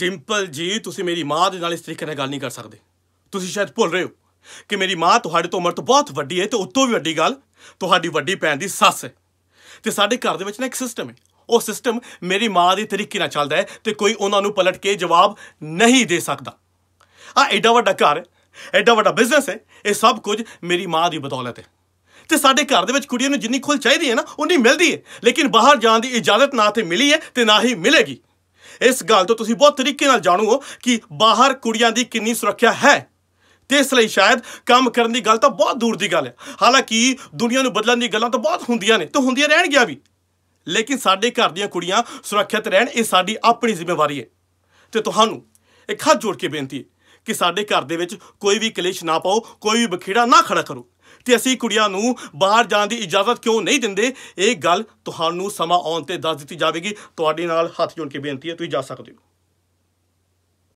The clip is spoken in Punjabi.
ਡਿੰਪਲ ਜੀ ਤੁਸੀਂ ਮੇਰੀ ਮਾਂ ਦੇ ਨਾਲ ਇਸ ਤਰੀਕੇ ਨਾਲ ਗੱਲ ਨਹੀਂ ਕਰ ਸਕਦੇ ਤੁਸੀਂ ਸ਼ਾਇਦ ਭੁੱਲ ਰਹੇ ਹੋ ਕਿ ਮੇਰੀ ਮਾਂ ਤੁਹਾਡੇ ਤੋਂ ਉਮਰ ਤੋਂ ਬਹੁਤ ਵੱਡੀ ਹੈ ਤੇ ਉਤੋਂ ਵੀ ਵੱਡੀ ਗੱਲ ਤੁਹਾਡੀ ਵੱਡੀ ਭੈਣ ਦੀ ਸੱਸ ਹੈ ਤੇ ਸਾਡੇ ਘਰ ਦੇ ਵਿੱਚ ਨਾ ਇੱਕ ਸਿਸਟਮ ਹੈ ਉਹ ਸਿਸਟਮ ਮੇਰੀ ਮਾਂ ਦੇ ਤਰੀਕੇ ਨਾਲ ਚੱਲਦਾ ਹੈ ਤੇ ਕੋਈ ਉਹਨਾਂ ਨੂੰ ਪਲਟ ਕੇ ਜਵਾਬ ਨਹੀਂ ਦੇ ਸਕਦਾ ਆ ਐਡਾ ਵੱਡਾ ਘਰ ਐਡਾ ਵੱਡਾ ਬਿਜ਼ਨਸ ਹੈ ਇਹ ਸਭ ਕੁਝ ਮੇਰੀ ਮਾਂ ਦੀ ਬਦੌਲਤ ਹੈ ਤੇ ਸਾਡੇ ਘਰ ਦੇ ਵਿੱਚ ਕੁੜੀਆਂ ਨੂੰ ਜਿੰਨੀ ਖੁੱਲ ਚਾਹੀਦੀ ਹੈ ਨਾ ਉਨੀ ਮਿਲਦੀ ਹੈ ਲੇਕਿਨ ਬਾਹਰ ਜਾਣ ਦੀ ਇਜਾਜ਼ਤ ਨਾ ਤੇ ਮਿਲੀ ਹੈ ਤੇ ਨਾ ਹੀ ਮਿਲੇਗੀ ਇਸ ਗੱਲ ਤੋਂ ਤੁਸੀਂ ਬਹੁਤ ਤਰੀਕੇ ਨਾਲ ਜਾਣੂ ਹੋ ਕਿ ਬਾਹਰ ਕੁੜੀਆਂ ਦੀ ਕਿੰਨੀ ਸੁਰੱਖਿਆ ਹੈ ਤੇ ਇਸ ਲਈ ਸ਼ਾਇਦ ਕੰਮ ਕਰਨ ਦੀ ਗੱਲ ਤਾਂ ਬਹੁਤ ਦੂਰ ਦੀ ਗੱਲ ਹੈ ਹਾਲਾਂਕਿ ਦੁਨੀਆ ਨੂੰ ਬਦਲਣ ਦੀ ਗੱਲਾਂ ਤਾਂ ਬਹੁਤ ਹੁੰਦੀਆਂ ਨੇ ਤੇ ਹੁੰਦੀਆਂ ਰਹਿਣਗੀਆਂ ਵੀ ਲੇਕਿਨ ਸਾਡੇ ਘਰ ਦੀਆਂ ਕੁੜੀਆਂ ਸੁਰੱਖਿਅਤ ਰਹਿਣ ਇਹ ਸਾਡੀ ਆਪਣੀ ਜ਼ਿੰਮੇਵਾਰੀ ਹੈ ਤੇ ਤੁਹਾਨੂੰ ਇੱਕ ਹੱਥ ਜੋੜ ਕੇ ਬੇਨਤੀ ਹੈ ਕਿ ਸਾਡੇ ਘਰ ਦੇ ਵਿੱਚ ਕੋਈ ਵੀ ਕਲੇਸ਼ ਨਾ ਪਾਓ ਕੋਈ ਵੀ ਬਖੇੜਾ ਨਾ ਖੜਾ ਕਰੋ ਤੇ ਅਸੀਂ ਕੁੜੀਆਂ ਨੂੰ ਬਾਹਰ ਜਾਣ ਦੀ ਇਜਾਜ਼ਤ ਕਿਉਂ ਨਹੀਂ ਦਿੰਦੇ ਇਹ ਗੱਲ ਤੁਹਾਨੂੰ ਸਮਾਂ ਆਉਣ ਤੇ ਦੱਸ ਦਿੱਤੀ ਜਾਵੇਗੀ ਤੁਹਾਡੇ ਨਾਲ ਹੱਥ ਜੋੜ ਕੇ ਬੇਨਤੀ ਹੈ ਤੁਸੀਂ ਜਾ ਸਕਦੇ ਹੋ